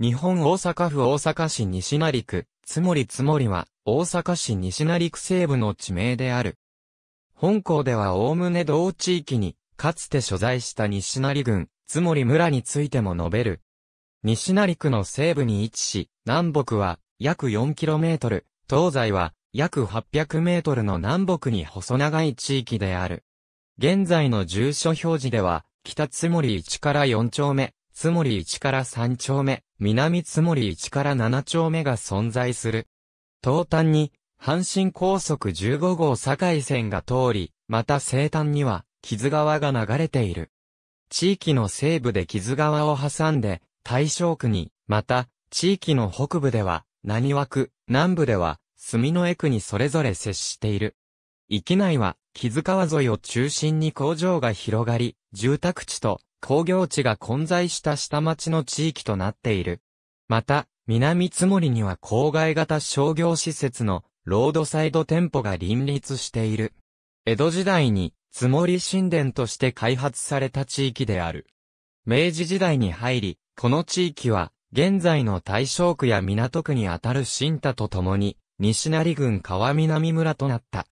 日本大阪府大阪市西成区、つもりつもりは、大阪市西成区西部の地名である。本校では概ね同地域に、かつて所在した西成郡、つもり村についても述べる。西成区の西部に位置し、南北は約 4km、東西は約 800m の南北に細長い地域である。現在の住所表示では、北つもり1から4丁目、つもり1から3丁目、南津森1から7丁目が存在する。東端に、阪神高速15号堺線が通り、また西端には、木津川が流れている。地域の西部で木津川を挟んで、大正区に、また、地域の北部では、何和区、南部では、住の江区にそれぞれ接している。域内は、木津川沿いを中心に工場が広がり、住宅地と工業地が混在した下町の地域となっている。また、南津森には郊外型商業施設のロードサイド店舗が林立している。江戸時代に津森神殿として開発された地域である。明治時代に入り、この地域は現在の大正区や港区にあたる新田とともに西成郡川南村となった。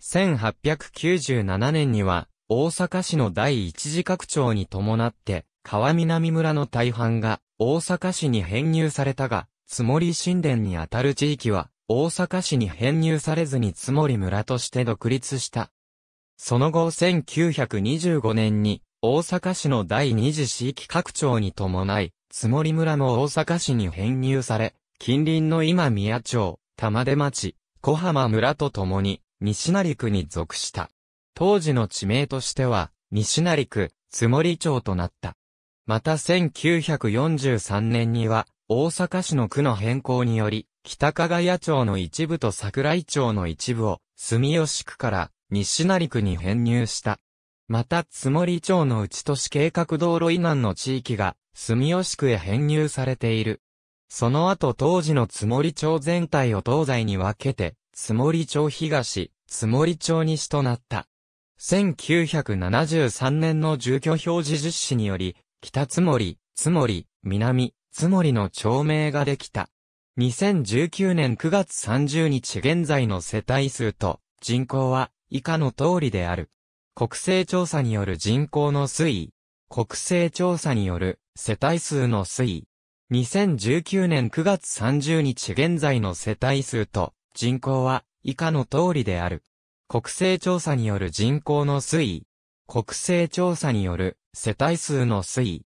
1897年には大阪市の第一次拡張に伴って、川南村の大半が大阪市に編入されたが、つもり神殿にあたる地域は、大阪市に編入されずにつもり村として独立した。その後1925年に、大阪市の第二次市域拡張に伴い、つもり村も大阪市に編入され、近隣の今宮町、玉出町、小浜村と共に、西成区に属した。当時の地名としては、西成区、津森町となった。また1943年には、大阪市の区の変更により、北加賀谷町の一部と桜井町の一部を、住吉区から西成区に編入した。また、津森町の内都市計画道路以南の地域が、住吉区へ編入されている。その後当時の津森町全体を東西に分けて、津森町東、津森町西となった。1973年の住居表示実施により、北つもり、つもり、南、つもりの町名ができた。2019年9月30日現在の世帯数と人口は以下の通りである。国勢調査による人口の推移。国勢調査による世帯数の推移。2019年9月30日現在の世帯数と人口は以下の通りである。国勢調査による人口の推移。国勢調査による世帯数の推移。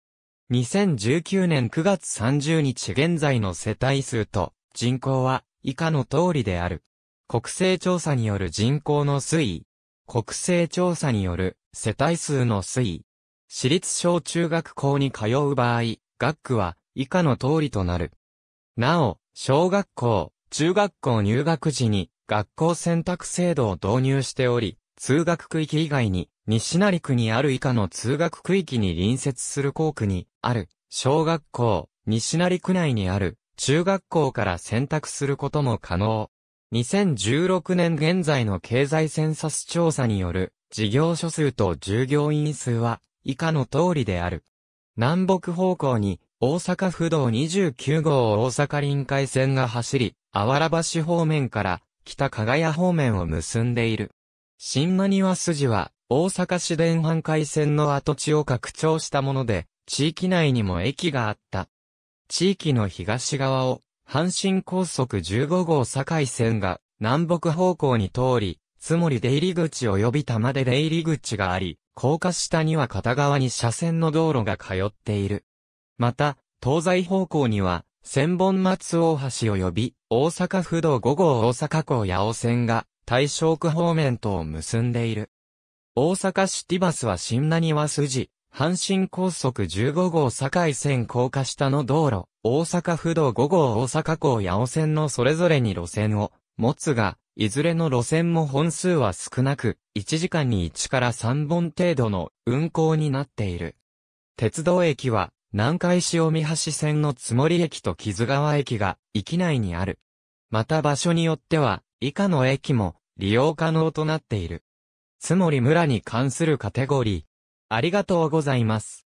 2019年9月30日現在の世帯数と人口は以下の通りである。国勢調査による人口の推移。国勢調査による世帯数の推移。私立小中学校に通う場合、学区は以下の通りとなる。なお、小学校、中学校入学時に学校選択制度を導入しており、通学区域以外に、西成区にある以下の通学区域に隣接する校区にある小学校、西成区内にある中学校から選択することも可能。2016年現在の経済センサス調査による事業所数と従業員数は以下の通りである。南北方向に大阪府道29号大阪臨海線が走り、あわら橋方面から北加賀屋方面を結んでいる。新間庭筋は、大阪市電阪海線の跡地を拡張したもので、地域内にも駅があった。地域の東側を、阪神高速15号堺線が、南北方向に通り、つもり出入り口及び玉出出入り口があり、高架下には片側に車線の道路が通っている。また、東西方向には、千本松大橋及び大阪府道5号大阪港八尾線が大正区方面とを結んでいる。大阪シティバスは新名庭筋、阪神高速15号堺線高架下の道路、大阪府道5号大阪港八尾線のそれぞれに路線を持つが、いずれの路線も本数は少なく、1時間に1から3本程度の運行になっている。鉄道駅は、南海潮見橋線のつもり駅と木津川駅が駅内にある。また場所によっては、以下の駅も利用可能となっている。つもり村に関するカテゴリー。ありがとうございます。